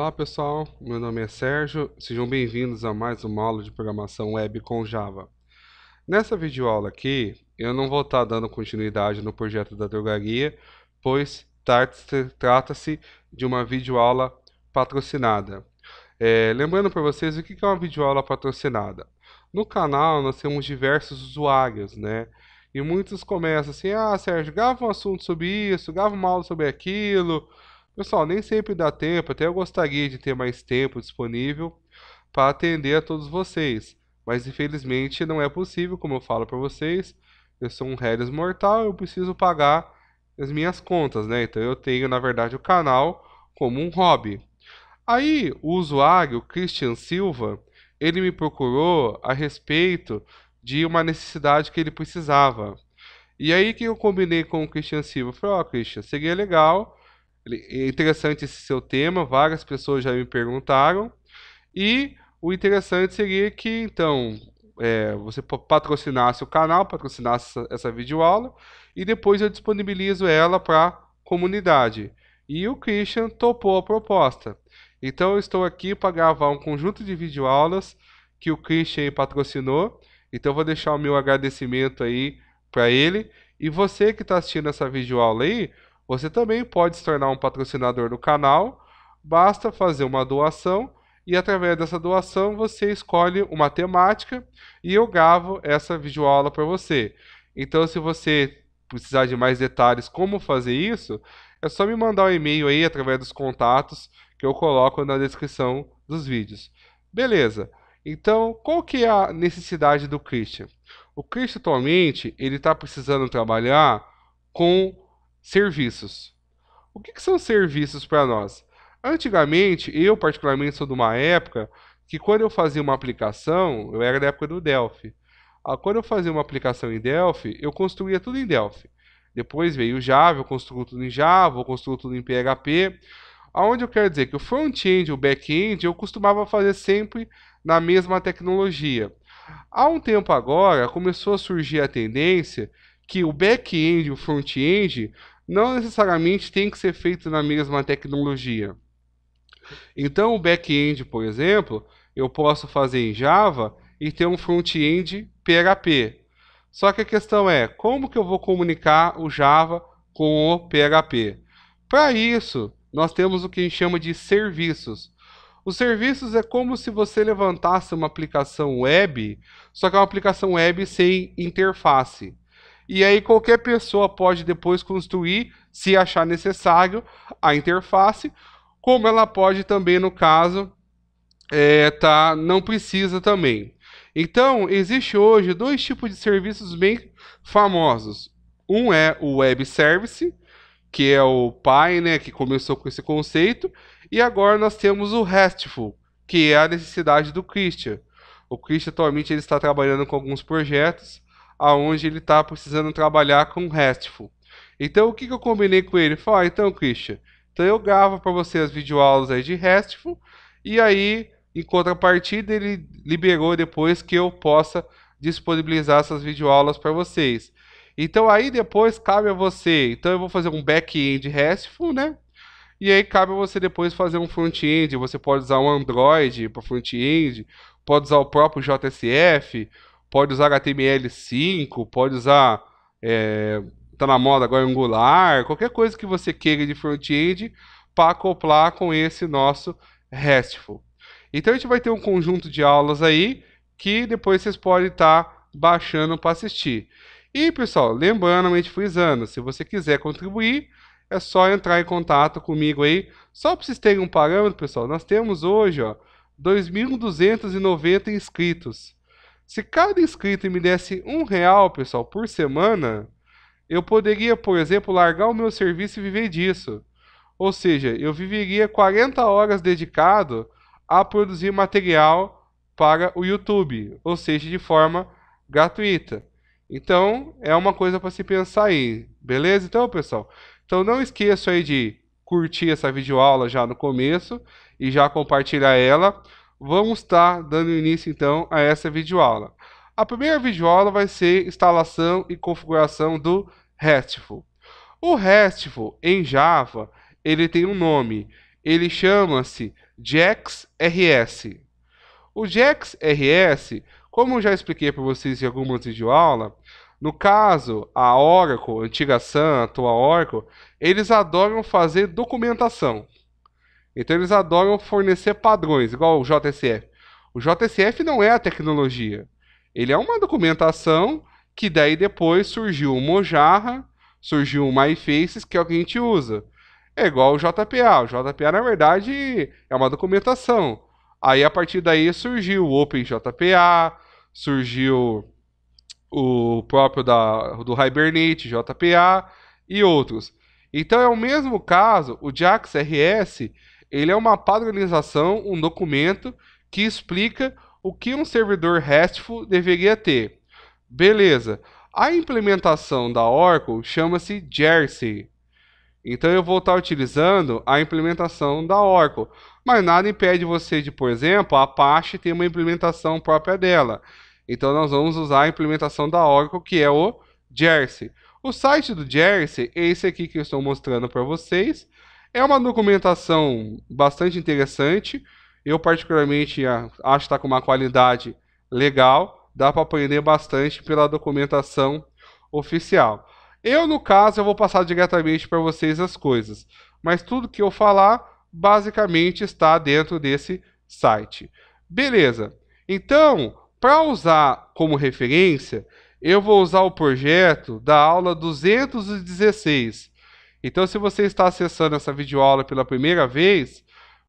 Olá pessoal, meu nome é Sérgio, sejam bem-vindos a mais uma aula de programação web com Java. Nessa videoaula aqui, eu não vou estar dando continuidade no projeto da drogaria, pois trata-se de uma videoaula patrocinada. É, lembrando para vocês o que é uma videoaula patrocinada. No canal nós temos diversos usuários, né? E muitos começam assim, ah Sérgio, grava um assunto sobre isso, grava uma aula sobre aquilo... Pessoal, nem sempre dá tempo, até eu gostaria de ter mais tempo disponível para atender a todos vocês, mas infelizmente não é possível, como eu falo para vocês. Eu sou um réis mortal, eu preciso pagar as minhas contas, né? Então eu tenho, na verdade, o canal como um hobby. Aí o usuário Christian Silva, ele me procurou a respeito de uma necessidade que ele precisava. E aí que eu combinei com o Christian Silva, falei, ó, oh, Christian, seria legal é interessante esse seu tema, várias pessoas já me perguntaram. E o interessante seria que, então, é, você patrocinasse o canal, patrocinasse essa, essa videoaula, e depois eu disponibilizo ela para comunidade. E o Christian topou a proposta. Então eu estou aqui para gravar um conjunto de videoaulas que o Christian patrocinou. Então vou deixar o meu agradecimento aí para ele. E você que está assistindo essa videoaula aí, você também pode se tornar um patrocinador do canal, basta fazer uma doação e através dessa doação você escolhe uma temática e eu gravo essa videoaula para você. Então se você precisar de mais detalhes como fazer isso, é só me mandar um e-mail aí através dos contatos que eu coloco na descrição dos vídeos. Beleza. Então, qual que é a necessidade do Christian? O Christian atualmente, ele está precisando trabalhar com Serviços. O que, que são serviços para nós? Antigamente, eu particularmente sou de uma época que quando eu fazia uma aplicação, eu era da época do Delphi. Ah, quando eu fazia uma aplicação em Delphi, eu construía tudo em Delphi. Depois veio o Java, eu construo tudo em Java, eu construo tudo em PHP. Aonde eu quero dizer que o front-end e o back-end eu costumava fazer sempre na mesma tecnologia. Há um tempo agora começou a surgir a tendência que o back-end e o front-end não necessariamente tem que ser feito na mesma tecnologia. Então, o back-end, por exemplo, eu posso fazer em Java e ter um front-end PHP. Só que a questão é, como que eu vou comunicar o Java com o PHP? Para isso, nós temos o que a gente chama de serviços. Os serviços é como se você levantasse uma aplicação web, só que é uma aplicação web sem interface. E aí qualquer pessoa pode depois construir, se achar necessário, a interface, como ela pode também, no caso, é, tá, não precisa também. Então, existe hoje dois tipos de serviços bem famosos. Um é o Web Service, que é o pai, né, que começou com esse conceito, e agora nós temos o RESTful, que é a necessidade do Christian. O Christian atualmente ele está trabalhando com alguns projetos aonde ele está precisando trabalhar com RESTful. Então o que, que eu combinei com ele? Falei, ah, então Christian, então eu gravo para você as videoaulas aí de RESTful e aí em contrapartida ele liberou depois que eu possa disponibilizar essas videoaulas para vocês. Então aí depois cabe a você, então eu vou fazer um back-end RESTful, né? E aí cabe a você depois fazer um front-end, você pode usar um Android para front-end, pode usar o próprio JSF, pode usar HTML5, pode usar. É, tá na moda agora Angular, qualquer coisa que você queira de front-end para acoplar com esse nosso RESTful. Então a gente vai ter um conjunto de aulas aí que depois vocês podem estar tá baixando para assistir. E pessoal, lembrando, a mente frisando, se você quiser contribuir, é só entrar em contato comigo aí. Só para vocês terem um parâmetro, pessoal, nós temos hoje, 2.290 inscritos. Se cada inscrito me desse um real, pessoal, por semana, eu poderia, por exemplo, largar o meu serviço e viver disso. Ou seja, eu viveria 40 horas dedicado a produzir material para o YouTube, ou seja, de forma gratuita. Então, é uma coisa para se pensar aí, beleza? Então, pessoal, então não esqueça aí de curtir essa videoaula já no começo e já compartilhar ela vamos estar tá dando início então a essa videoaula. A primeira videoaula vai ser instalação e configuração do RESTful. O RESTful em Java, ele tem um nome, ele chama-se JAX-RS. O JAX-RS, como eu já expliquei para vocês em algumas videoaulas, no caso, a Oracle, antiga Sun, atual Oracle, eles adoram fazer documentação. Então eles adoram fornecer padrões, igual o JSF. O JSF não é a tecnologia. Ele é uma documentação que daí depois surgiu o Mojarra, surgiu o MyFaces, que é o que a gente usa. É igual o JPA. O JPA, na verdade, é uma documentação. Aí, a partir daí, surgiu o OpenJPA, surgiu o próprio da, do Hibernate, JPA e outros. Então, é o mesmo caso, o JAX-RS, ele é uma padronização, um documento que explica o que um servidor RESTful deveria ter. Beleza. A implementação da Oracle chama-se Jersey. Então eu vou estar utilizando a implementação da Oracle. Mas nada impede você de, por exemplo, a Apache ter uma implementação própria dela. Então nós vamos usar a implementação da Oracle, que é o Jersey. O site do Jersey é esse aqui que eu estou mostrando para vocês. É uma documentação bastante interessante. Eu, particularmente, acho que está com uma qualidade legal. Dá para aprender bastante pela documentação oficial. Eu, no caso, eu vou passar diretamente para vocês as coisas. Mas tudo que eu falar, basicamente, está dentro desse site. Beleza. Então, para usar como referência, eu vou usar o projeto da aula 216, então, se você está acessando essa videoaula pela primeira vez,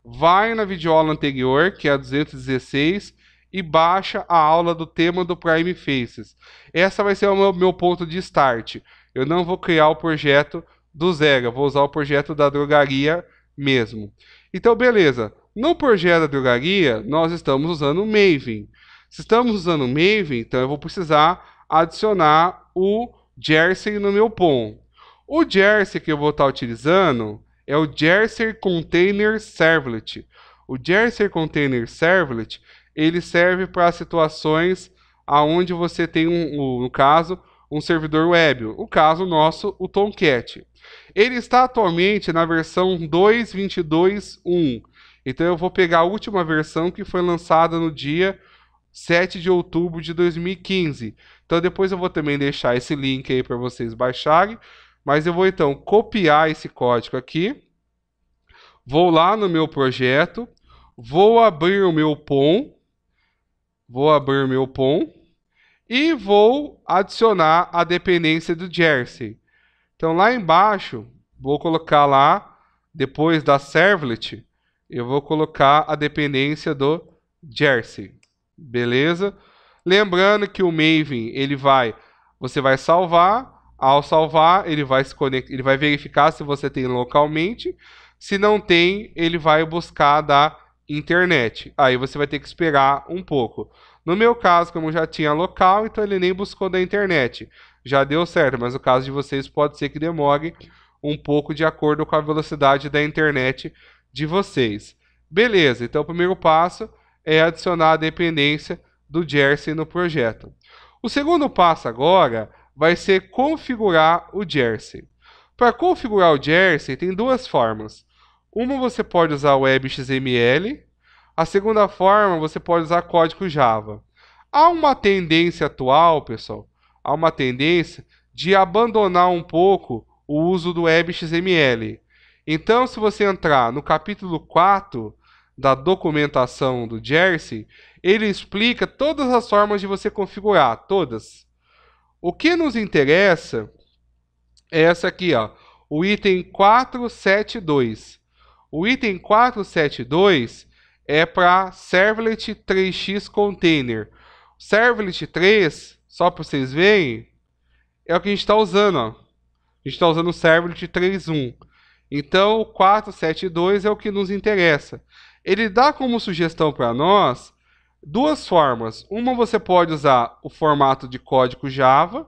vai na videoaula anterior, que é a 216, e baixa a aula do tema do Prime Faces. Essa vai ser o meu, meu ponto de start. Eu não vou criar o projeto do zero, eu vou usar o projeto da drogaria mesmo. Então, beleza. No projeto da drogaria, nós estamos usando o Maven. Se estamos usando o Maven, então eu vou precisar adicionar o Jersey no meu POM. O jersey que eu vou estar tá utilizando é o Jersey Container Servlet. O Jersey Container Servlet, ele serve para situações aonde você tem, um, no caso, um servidor web. O caso nosso, o Tomcat. Ele está atualmente na versão 2.22.1. Então eu vou pegar a última versão que foi lançada no dia 7 de outubro de 2015. Então depois eu vou também deixar esse link aí para vocês baixarem. Mas eu vou então copiar esse código aqui, vou lá no meu projeto, vou abrir o meu POM, vou abrir o meu POM e vou adicionar a dependência do Jersey. Então lá embaixo, vou colocar lá, depois da servlet, eu vou colocar a dependência do Jersey. Beleza? Lembrando que o Maven, ele vai, você vai salvar, ao salvar, ele vai se conectar, ele vai verificar se você tem localmente. Se não tem, ele vai buscar da internet. Aí você vai ter que esperar um pouco. No meu caso, como já tinha local, então ele nem buscou da internet. Já deu certo, mas o caso de vocês pode ser que demore um pouco de acordo com a velocidade da internet de vocês. Beleza, então o primeiro passo é adicionar a dependência do Jersey no projeto. O segundo passo agora vai ser configurar o jersey. Para configurar o jersey, tem duas formas. Uma você pode usar web XML, a segunda forma você pode usar código Java. Há uma tendência atual, pessoal, há uma tendência de abandonar um pouco o uso do web XML. Então, se você entrar no capítulo 4 da documentação do Jersey, ele explica todas as formas de você configurar, todas. O que nos interessa é essa aqui, ó, o item 472. O item 472 é para Servlet 3x Container. Servlet 3, só para vocês verem, é o que a gente está usando. Ó. A gente está usando o Servlet 3.1. Então, o 472 é o que nos interessa. Ele dá como sugestão para nós duas formas. Uma você pode usar o formato de código Java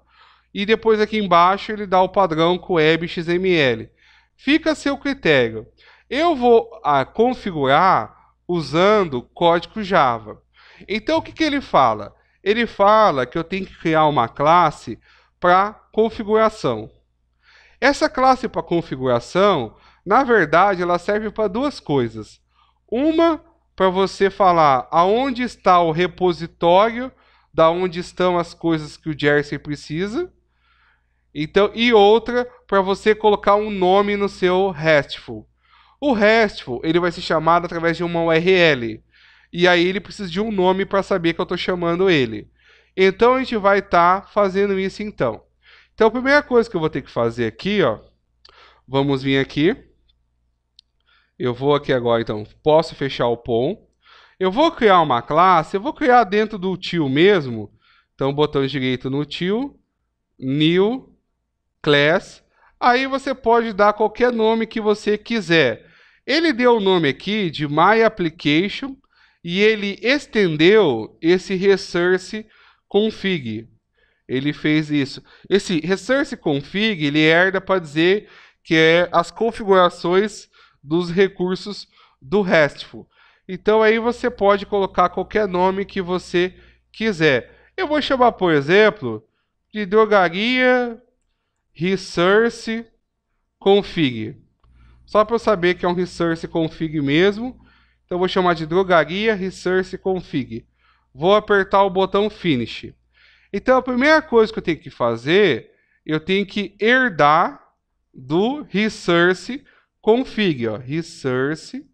e depois aqui embaixo ele dá o padrão com web XML. Fica a seu critério. Eu vou a, ah, configurar usando código Java. Então o que, que ele fala? Ele fala que eu tenho que criar uma classe para configuração. Essa classe para configuração, na verdade, ela serve para duas coisas. Uma para você falar aonde está o repositório da onde estão as coisas que o Jersey precisa. Então, e outra para você colocar um nome no seu RESTful. O RESTful, ele vai ser chamado através de uma URL. E aí ele precisa de um nome para saber que eu estou chamando ele. Então a gente vai estar tá fazendo isso então. Então a primeira coisa que eu vou ter que fazer aqui, ó, vamos vir aqui eu vou aqui agora, então, posso fechar o POM. Eu vou criar uma classe, eu vou criar dentro do TIO mesmo. Então, botão direito no TIO, new, class. Aí você pode dar qualquer nome que você quiser. Ele deu o nome aqui de My Application e ele estendeu esse resource config. Ele fez isso. Esse resource config, ele herda para dizer que é as configurações dos recursos do RESTful. Então aí você pode colocar qualquer nome que você quiser. Eu vou chamar, por exemplo, de drogaria resource config. Só para eu saber que é um resource config mesmo. Então eu vou chamar de drogaria resource config. Vou apertar o botão finish. Então a primeira coisa que eu tenho que fazer, eu tenho que herdar do resource config, ó, resource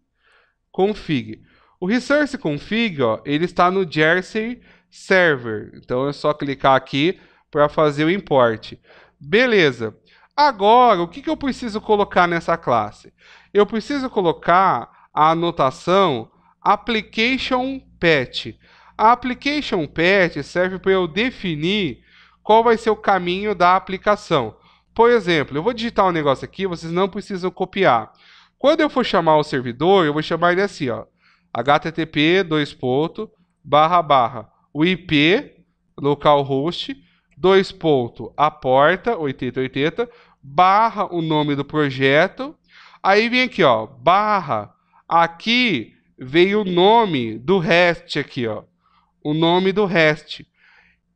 config. O resource config, ó, ele está no Jersey server. Então é só clicar aqui para fazer o import. Beleza. Agora, o que, que eu preciso colocar nessa classe? Eu preciso colocar a anotação application Path. A application Path serve para eu definir qual vai ser o caminho da aplicação. Por exemplo, eu vou digitar um negócio aqui, vocês não precisam copiar. Quando eu for chamar o servidor, eu vou chamar ele assim, ó, http dois ponto, barra barra o IP localhost dois ponto a porta 8080 barra o nome do projeto. Aí vem aqui, ó, barra aqui vem o nome do REST aqui, ó. O nome do REST.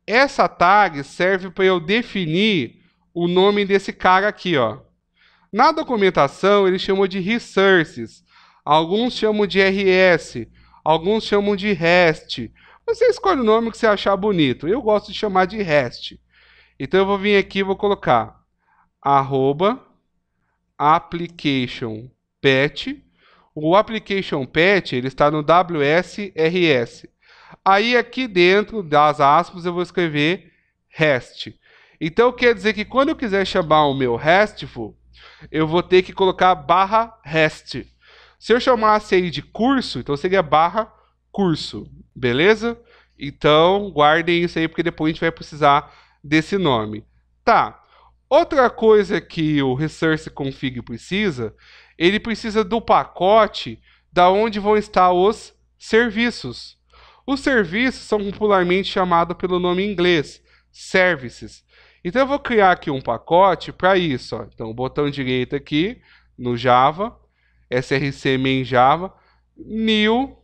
Essa tag serve para eu definir o nome desse cara aqui, ó. Na documentação, ele chamou de resources, alguns chamam de RS, alguns chamam de REST. Você escolhe o nome que você achar bonito. Eu gosto de chamar de REST. Então eu vou vir aqui e vou colocar arroba application pet. O application pet ele está no WSRS. Aí aqui dentro das aspas eu vou escrever REST. Então quer dizer que quando eu quiser chamar o meu RESTful, eu vou ter que colocar barra REST. Se eu chamasse aí de curso, então seria barra curso, beleza? Então guardem isso aí porque depois a gente vai precisar desse nome. Tá. Outra coisa que o Resource Config precisa, ele precisa do pacote da onde vão estar os serviços. Os serviços são popularmente chamados pelo nome em inglês, services. Então eu vou criar aqui um pacote para isso. Ó. Então, botão direito aqui no Java, src main Java, new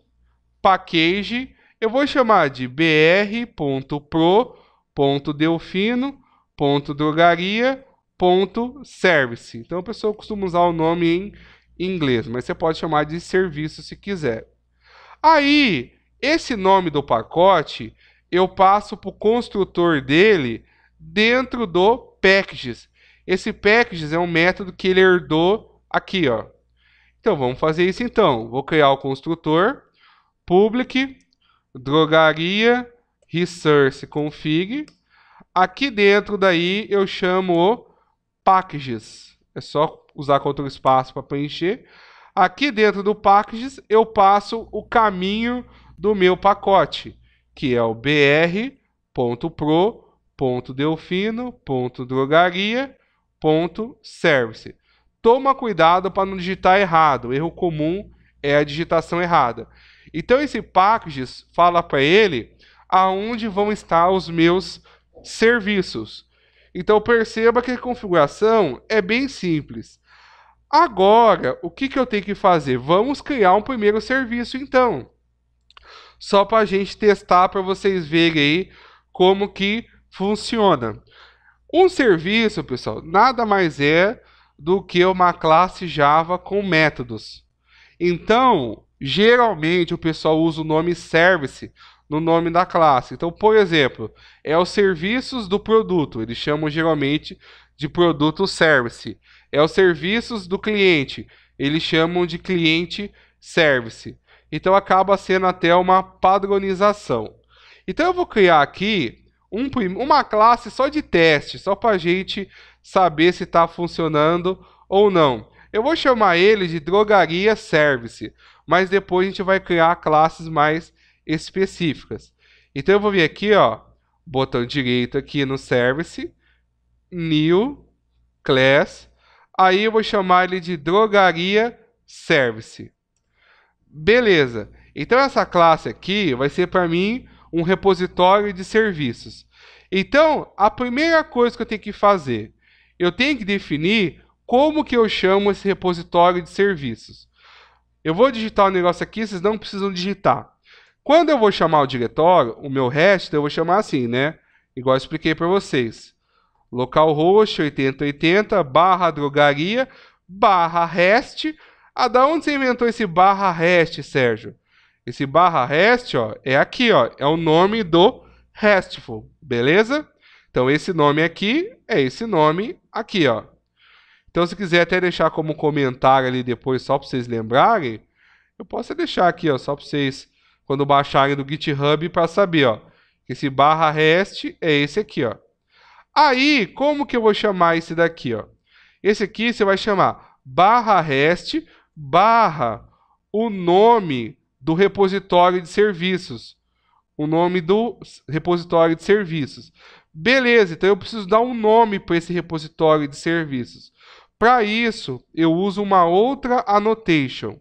package, eu vou chamar de br.pro.delfino.drogaria.service. Então a pessoa costuma usar o nome em inglês, mas você pode chamar de serviço se quiser. Aí, esse nome do pacote eu passo para o construtor dele dentro do packages. Esse packages é um método que ele herdou aqui, ó. Então vamos fazer isso então. Vou criar o construtor public drogaria resource config. Aqui dentro daí eu chamo o packages. É só usar Ctrl espaço para preencher. Aqui dentro do packages eu passo o caminho do meu pacote que é o br.pro.delfino.drogaria.service. Toma cuidado para não digitar errado. O erro comum é a digitação errada. Então esse packages fala para ele aonde vão estar os meus serviços. Então perceba que a configuração é bem simples. Agora, o que, que eu tenho que fazer? Vamos criar um primeiro serviço então só para a gente testar para vocês verem aí como que funciona. Um serviço, pessoal, nada mais é do que uma classe Java com métodos. Então, geralmente o pessoal usa o nome service no nome da classe. Então, por exemplo, é os serviços do produto, eles chamam geralmente de produto service. É os serviços do cliente, eles chamam de cliente service. Então acaba sendo até uma padronização. Então eu vou criar aqui um, uma classe só de teste, só para a gente saber se está funcionando ou não. Eu vou chamar ele de drogaria service, mas depois a gente vai criar classes mais específicas. Então eu vou vir aqui, ó, botão direito aqui no service, new class, aí eu vou chamar ele de drogaria service. Beleza. Então essa classe aqui vai ser para mim um repositório de serviços. Então, a primeira coisa que eu tenho que fazer, eu tenho que definir como que eu chamo esse repositório de serviços. Eu vou digitar o um negócio aqui, vocês não precisam digitar. Quando eu vou chamar o diretório, o meu resto, eu vou chamar assim, né? Igual eu expliquei para vocês. Localhost 8080 barra drogaria barra rest ah, da onde você inventou esse barra rest, Sérgio? Esse barra rest, ó, é aqui, ó, é o nome do RESTful, beleza? Então esse nome aqui é esse nome aqui, ó. Então se quiser até deixar como comentário ali depois só para vocês lembrarem, eu posso deixar aqui, ó, só para vocês quando baixarem do GitHub para saber, ó, que esse barra rest é esse aqui, ó. Aí, como que eu vou chamar esse daqui, ó? Esse aqui você vai chamar barra rest barra o nome do repositório de serviços. O nome do repositório de serviços. Beleza, então eu preciso dar um nome para esse repositório de serviços. Para isso, eu uso uma outra annotation.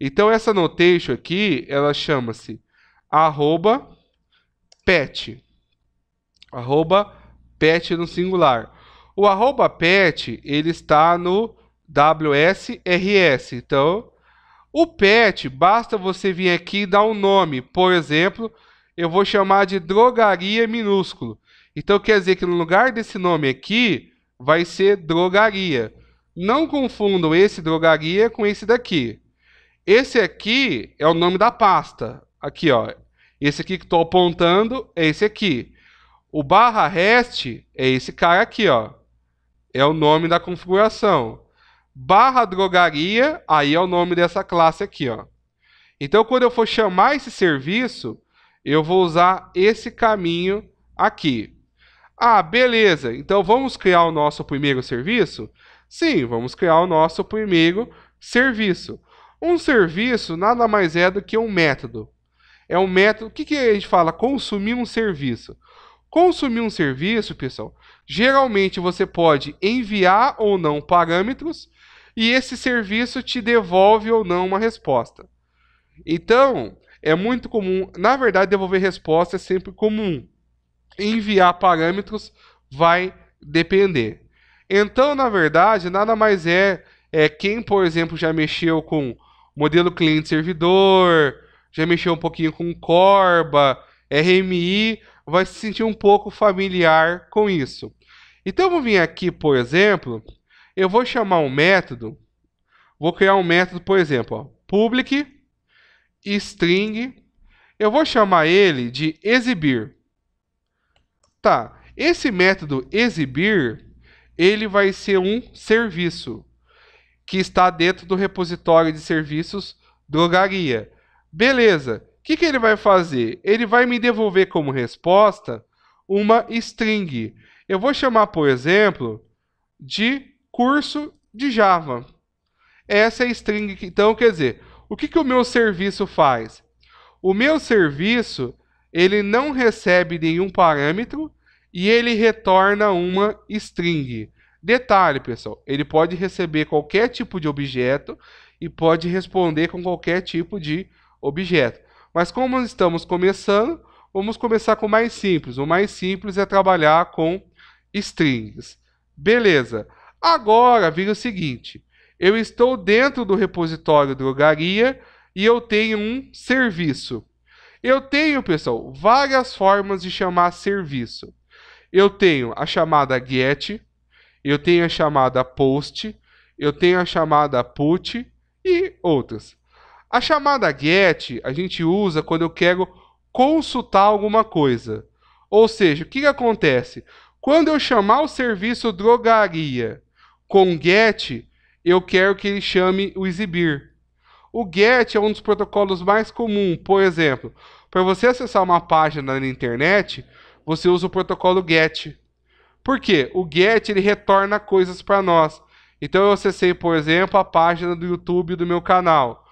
Então, essa annotation aqui, ela chama-se arroba pet. Arroba pet no singular. O arroba pet, ele está no WSRS. Então, o pet, basta você vir aqui e dar um nome. Por exemplo, eu vou chamar de drogaria minúsculo. Então quer dizer que no lugar desse nome aqui vai ser drogaria. Não confundam esse drogaria com esse daqui. Esse aqui é o nome da pasta. Aqui, ó. Esse aqui que estou apontando é esse aqui. O barra rest é esse cara aqui, ó. É o nome da configuração barra drogaria, aí é o nome dessa classe aqui, ó. Então, quando eu for chamar esse serviço, eu vou usar esse caminho aqui. Ah, beleza. Então, vamos criar o nosso primeiro serviço? Sim, vamos criar o nosso primeiro serviço. Um serviço nada mais é do que um método. É um método... O que, que a gente fala? Consumir um serviço. Consumir um serviço, pessoal, geralmente você pode enviar ou não parâmetros e esse serviço te devolve ou não uma resposta. Então, é muito comum, na verdade, devolver resposta é sempre comum. Enviar parâmetros vai depender. Então, na verdade, nada mais é, é quem, por exemplo, já mexeu com modelo cliente-servidor, já mexeu um pouquinho com Corba, RMI, vai se sentir um pouco familiar com isso. Então, vamos vir aqui, por exemplo, eu vou chamar um método, vou criar um método, por exemplo, ó, public string, eu vou chamar ele de exibir. Tá, esse método exibir, ele vai ser um serviço que está dentro do repositório de serviços drogaria. Beleza, o que, que ele vai fazer? Ele vai me devolver como resposta uma string. Eu vou chamar, por exemplo, de curso de Java. Essa é a string. Então, quer dizer, o que, que o meu serviço faz? O meu serviço ele não recebe nenhum parâmetro e ele retorna uma string. Detalhe, pessoal, ele pode receber qualquer tipo de objeto e pode responder com qualquer tipo de objeto. Mas como estamos começando, vamos começar com o mais simples. O mais simples é trabalhar com strings. Beleza. Agora vira o seguinte: eu estou dentro do repositório drogaria e eu tenho um serviço. Eu tenho, pessoal, várias formas de chamar serviço. Eu tenho a chamada get, eu tenho a chamada post, eu tenho a chamada put e outras. A chamada get a gente usa quando eu quero consultar alguma coisa. Ou seja, o que, que acontece? Quando eu chamar o serviço drogaria com GET, eu quero que ele chame o exibir. O GET é um dos protocolos mais comuns. Por exemplo, para você acessar uma página na internet, você usa o protocolo GET. Por quê? O GET ele retorna coisas para nós. Então eu acessei, por exemplo, a página do YouTube do meu canal.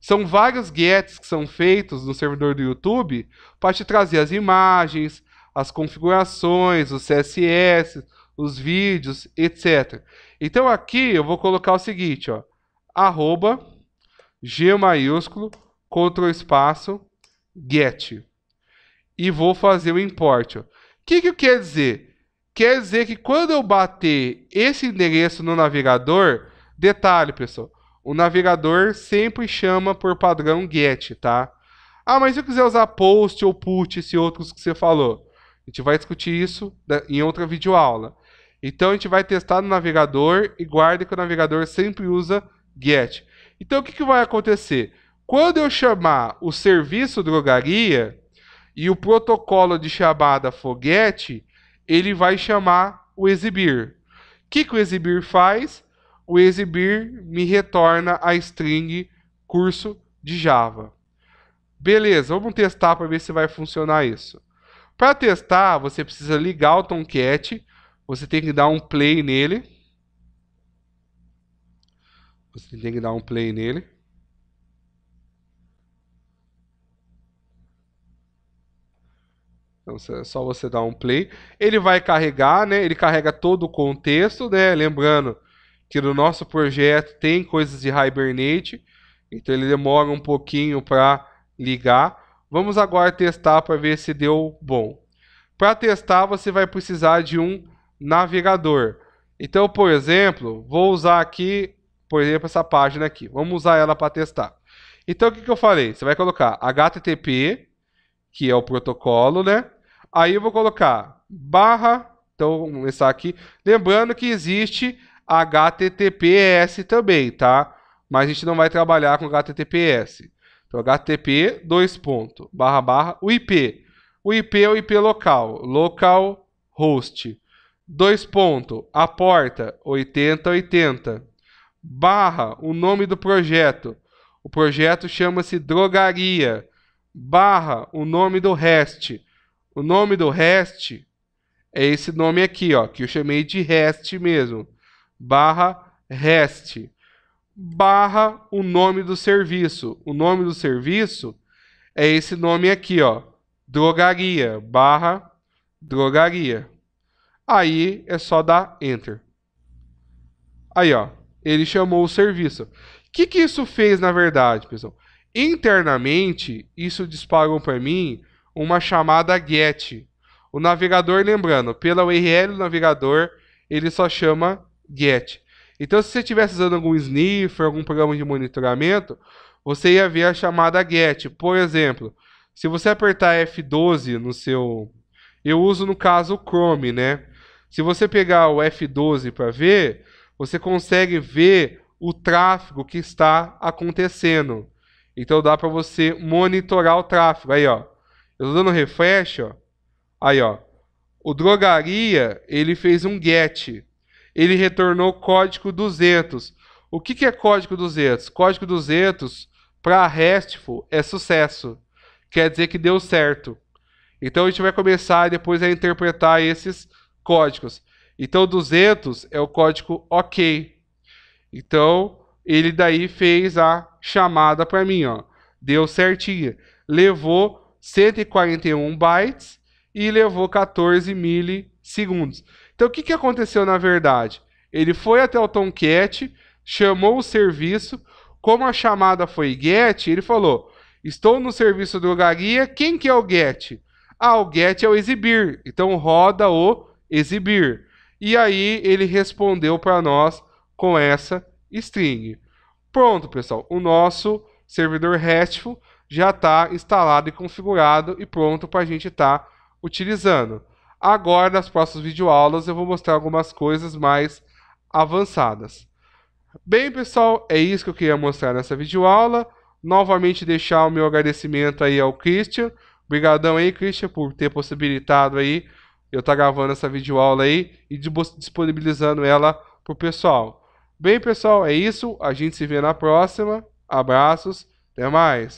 São vários GETs que são feitos no servidor do YouTube para te trazer as imagens, as configurações, os CSS, os vídeos, etc. Então aqui eu vou colocar o seguinte, ó, arroba, G maiúsculo, Ctrl espaço, get. E vou fazer o import. O que, que quer dizer? Quer dizer que quando eu bater esse endereço no navegador, detalhe, pessoal, o navegador sempre chama por padrão get, tá? Ah, mas se eu quiser usar post ou put, esse outros que você falou, a gente vai discutir isso né, em outra videoaula. Então a gente vai testar no navegador e guarda que o navegador sempre usa GET. Então o que, que vai acontecer? Quando eu chamar o serviço drogaria e o protocolo de chamada for GET, ele vai chamar o exibir. O que, que o exibir faz? O exibir me retorna a string curso de Java. Beleza, vamos testar para ver se vai funcionar isso. Para testar, você precisa ligar o Tomcat você tem que dar um play nele. Você tem que dar um play nele. Então é só você dar um play. Ele vai carregar, né? Ele carrega todo o contexto, né? Lembrando que no nosso projeto tem coisas de Hibernate, então ele demora um pouquinho para ligar. Vamos agora testar para ver se deu bom. Para testar, você vai precisar de um navegador. Então, por exemplo, vou usar aqui, por exemplo, essa página aqui. Vamos usar ela para testar. Então, o que, que eu falei? Você vai colocar HTTP, que é o protocolo, né? Aí eu vou colocar barra, então vou começar aqui. Lembrando que existe HTTPS também, tá? Mas a gente não vai trabalhar com HTTPS. Então, HTTP, dois pontos, barra, barra, o IP. O IP é o IP local, localhost. Dois pontos, a porta 8080. Barra, o nome do projeto. O projeto chama-se Drogaria. Barra, o nome do REST. O nome do REST é esse nome aqui, ó, que eu chamei de REST mesmo. Barra REST. Barra, o nome do serviço. O nome do serviço é esse nome aqui, ó. Drogaria. Barra drogaria. Aí é só dar enter. Aí, ó, ele chamou o serviço. O que, que isso fez na verdade, pessoal? Internamente, isso disparou para mim uma chamada get. O navegador, lembrando, pela URL do navegador, ele só chama get. Então, se você estivesse usando algum sniffer, algum programa de monitoramento, você ia ver a chamada get. Por exemplo, se você apertar F12 no seu. Eu uso no caso o Chrome, né? Se você pegar o F12 para ver, você consegue ver o tráfego que está acontecendo. Então dá para você monitorar o tráfego. Aí, ó. Eu estou dando refresh, ó. Aí, ó. O drogaria, ele fez um get. Ele retornou código 200. O que, que é código 200? Código 200 para RESTful é sucesso. Quer dizer que deu certo. Então a gente vai começar depois a interpretar esses códigos. Então, 200 é o código OK. Então, ele daí fez a chamada para mim, ó. Deu certinha. Levou 141 bytes e levou 14 milissegundos. Então, o que, que aconteceu na verdade? Ele foi até o Tomcat, chamou o serviço. Como a chamada foi GET, ele falou: Estou no serviço do drogaria. Quem que é o GET? Ah, o GET é o exibir. Então roda o exibir. E aí ele respondeu para nós com essa string. Pronto, pessoal. O nosso servidor RESTful já está instalado e configurado e pronto para a gente estar tá utilizando. Agora, nas próximas videoaulas, eu vou mostrar algumas coisas mais avançadas. Bem, pessoal, é isso que eu queria mostrar nessa videoaula. Novamente deixar o meu agradecimento aí ao Christian. Obrigadão aí, Christian, por ter possibilitado aí eu estar tá gravando essa videoaula aí e disponibilizando ela pro pessoal. Bem, pessoal, é isso. A gente se vê na próxima. Abraços. Até mais.